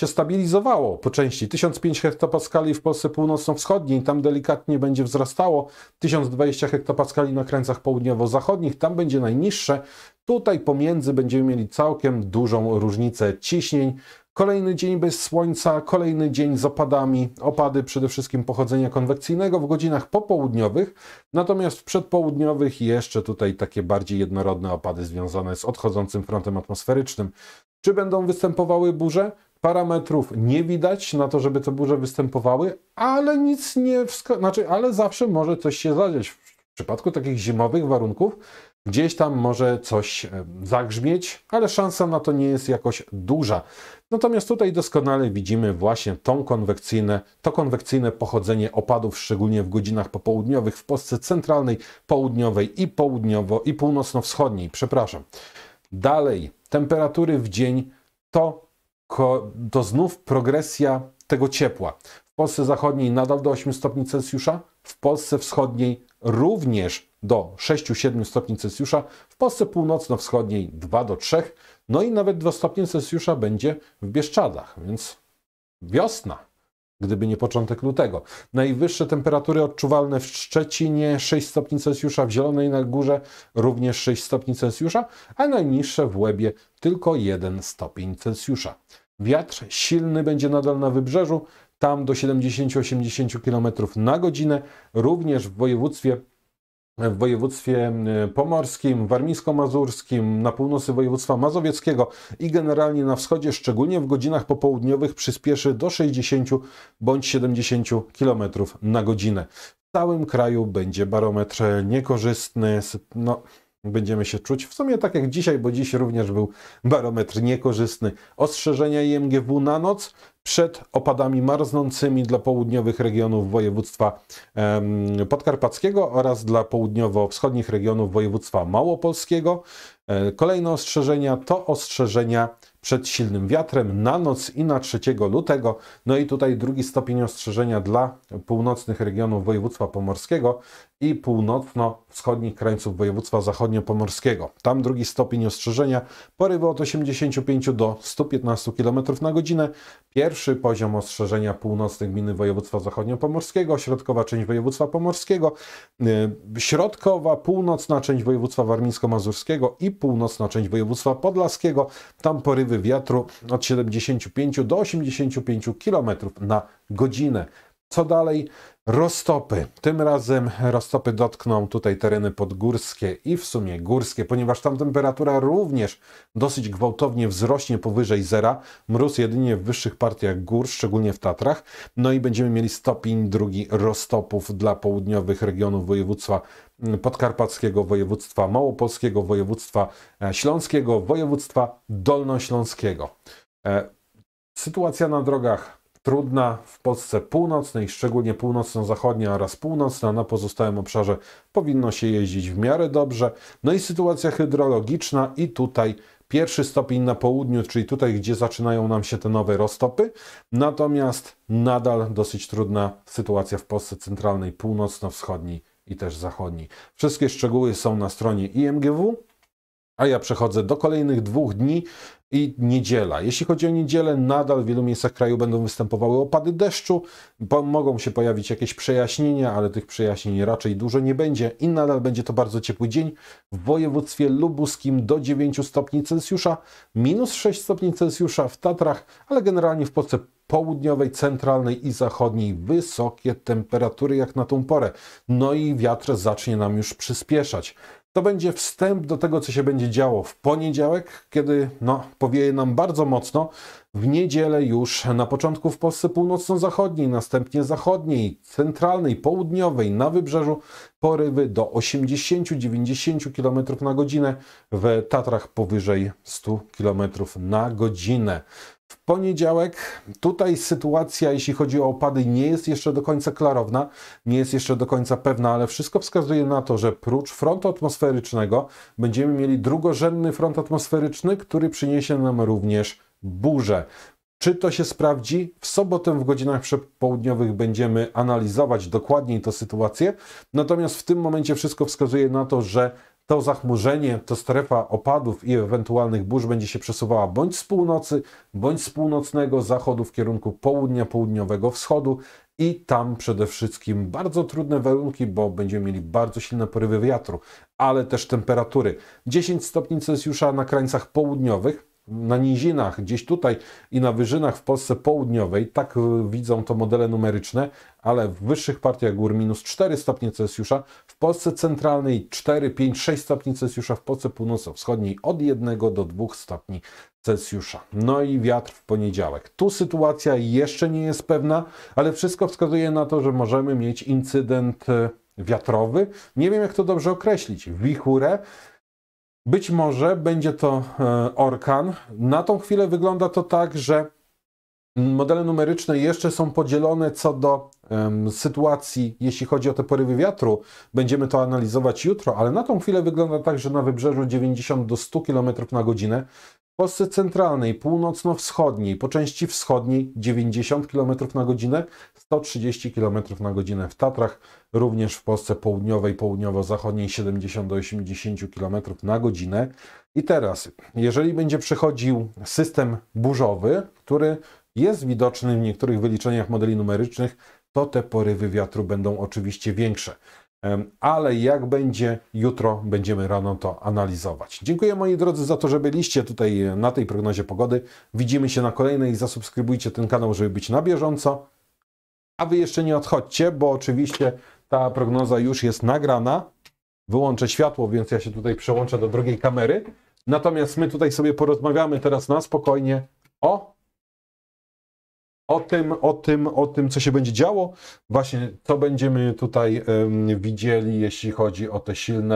się stabilizowało po części. 1005 hektopaskali w Polsce północno-wschodniej, tam delikatnie będzie wzrastało. 1020 hektopaskali na krańcach południowo-zachodnich, tam będzie najniższe. Tutaj pomiędzy będziemy mieli całkiem dużą różnicę ciśnień. Kolejny dzień bez słońca, kolejny dzień z opadami. Opady przede wszystkim pochodzenia konwekcyjnego w godzinach popołudniowych, natomiast w przedpołudniowych jeszcze tutaj takie bardziej jednorodne opady związane z odchodzącym frontem atmosferycznym. Czy będą występowały burze? parametrów nie widać na to, żeby te burze występowały, ale nic nie wskazuje, znaczy, ale zawsze może coś się zadziać. W przypadku takich zimowych warunków gdzieś tam może coś e, zagrzmieć, ale szansa na to nie jest jakoś duża. Natomiast tutaj doskonale widzimy właśnie tą konwekcyjne, to konwekcyjne pochodzenie opadów, szczególnie w godzinach popołudniowych w Polsce centralnej, południowej i południowo i północno-wschodniej, przepraszam. Dalej, temperatury w dzień to to znów progresja tego ciepła. W Polsce zachodniej nadal do 8 stopni Celsjusza, w Polsce wschodniej również do 6-7 stopni Celsjusza, w Polsce północno-wschodniej 2 do 3, no i nawet 2 stopnie Celsjusza będzie w Bieszczadach, więc wiosna gdyby nie początek lutego. Najwyższe temperatury odczuwalne w Szczecinie 6 stopni Celsjusza, w Zielonej na Górze również 6 stopni Celsjusza, a najniższe w Łebie tylko 1 stopień Celsjusza. Wiatr silny będzie nadal na wybrzeżu, tam do 70-80 km na godzinę, również w województwie w województwie e, pomorskim, warmińsko-mazurskim, na północy województwa mazowieckiego i generalnie na wschodzie, szczególnie w godzinach popołudniowych, przyspieszy do 60 bądź 70 km na godzinę. W całym kraju będzie barometr niekorzystny. No, będziemy się czuć w sumie tak jak dzisiaj, bo dziś również był barometr niekorzystny. Ostrzeżenia IMGW na noc przed opadami marznącymi dla południowych regionów województwa podkarpackiego oraz dla południowo-wschodnich regionów województwa małopolskiego. E, kolejne ostrzeżenia to ostrzeżenia przed silnym wiatrem na noc i na 3 lutego. No i tutaj drugi stopień ostrzeżenia dla północnych regionów województwa pomorskiego i północno-wschodnich krańców województwa zachodnio-pomorskiego. Tam drugi stopień ostrzeżenia porywa od 85 do 115 km na godzinę. Pierwszy Pierwszy poziom ostrzeżenia północnych gminy województwa zachodniopomorskiego, środkowa część województwa pomorskiego, y, środkowa, północna część województwa warmińsko-mazurskiego i północna część województwa podlaskiego. Tam porywy wiatru od 75 do 85 km na godzinę. Co dalej? Roztopy. Tym razem roztopy dotkną tutaj tereny podgórskie i w sumie górskie, ponieważ tam temperatura również dosyć gwałtownie wzrośnie powyżej zera. Mróz jedynie w wyższych partiach gór, szczególnie w Tatrach. No i będziemy mieli stopień drugi roztopów dla południowych regionów województwa mm, podkarpackiego, województwa małopolskiego, województwa e, śląskiego, województwa dolnośląskiego. E, sytuacja na drogach trudna w Polsce północnej, szczególnie północno-zachodnia oraz północna. Na pozostałym obszarze powinno się jeździć w miarę dobrze. No i sytuacja hydrologiczna i tutaj pierwszy stopień na południu, czyli tutaj, gdzie zaczynają nam się te nowe roztopy. Natomiast nadal dosyć trudna sytuacja w Polsce centralnej, północno-wschodniej i też zachodniej. Wszystkie szczegóły są na stronie IMGW. A ja przechodzę do kolejnych dwóch dni i niedziela. Jeśli chodzi o niedzielę, nadal w wielu miejscach kraju będą występowały opady deszczu, mogą się pojawić jakieś przejaśnienia, ale tych przejaśnień raczej dużo nie będzie i nadal będzie to bardzo ciepły dzień. W województwie lubuskim do 9 stopni Celsjusza, minus 6 stopni Celsjusza w Tatrach, ale generalnie w Polsce południowej, centralnej i zachodniej wysokie temperatury jak na tą porę. No i wiatr zacznie nam już przyspieszać. To będzie wstęp do tego, co się będzie działo w poniedziałek, kiedy no, powieje nam bardzo mocno. W niedzielę już na początku w Polsce północno-zachodniej, następnie zachodniej, centralnej, południowej, na wybrzeżu porywy do 80-90 km na godzinę, w Tatrach powyżej 100 km na godzinę. W poniedziałek tutaj sytuacja, jeśli chodzi o opady, nie jest jeszcze do końca klarowna, nie jest jeszcze do końca pewna, ale wszystko wskazuje na to, że prócz frontu atmosferycznego będziemy mieli drugorzędny front atmosferyczny, który przyniesie nam również burzę. Czy to się sprawdzi? W sobotę w godzinach przedpołudniowych będziemy analizować dokładniej tę sytuację. Natomiast w tym momencie wszystko wskazuje na to, że to zachmurzenie, to strefa opadów i ewentualnych burz będzie się przesuwała bądź z północy, bądź z północnego zachodu w kierunku południa, południowego wschodu i tam przede wszystkim bardzo trudne warunki, bo będziemy mieli bardzo silne porywy wiatru, ale też temperatury. 10 stopni Celsjusza na krańcach południowych, na nizinach, gdzieś tutaj i na wyżynach w Polsce południowej, tak widzą to modele numeryczne, ale w wyższych partiach gór minus 4 stopnie Celsjusza, w Polsce centralnej 4, 5, 6 stopni Celsjusza, w Polsce północno-wschodniej od 1 do 2 stopni Celsjusza. No i wiatr w poniedziałek. Tu sytuacja jeszcze nie jest pewna, ale wszystko wskazuje na to, że możemy mieć incydent e, wiatrowy. Nie wiem, jak to dobrze określić. Wichurę, być może będzie to e, Orkan. Na tą chwilę wygląda to tak, że modele numeryczne jeszcze są podzielone co do um, sytuacji, jeśli chodzi o te porywy wiatru. Będziemy to analizować jutro, ale na tą chwilę wygląda tak, że na wybrzeżu 90 do 100 km na godzinę w Polsce centralnej, północno-wschodniej, po części wschodniej 90 km na godzinę, 130 km na godzinę w Tatrach, również w Polsce południowej, południowo-zachodniej 70 do 80 km na godzinę. I teraz, jeżeli będzie przechodził system burzowy, który jest widoczny w niektórych wyliczeniach modeli numerycznych, to te porywy wiatru będą oczywiście większe ale jak będzie jutro, będziemy rano to analizować. Dziękuję moi drodzy za to, że byliście tutaj e, na tej prognozie pogody. Widzimy się na kolejnej. Zasubskrybujcie ten kanał, żeby być na bieżąco. A wy jeszcze nie odchodźcie, bo oczywiście ta prognoza już jest nagrana. Wyłączę światło, więc ja się tutaj przełączę do drugiej kamery. Natomiast my tutaj sobie porozmawiamy teraz na spokojnie o o tym, o tym, o tym, co się będzie działo. Właśnie to będziemy tutaj um, widzieli, jeśli chodzi o te silne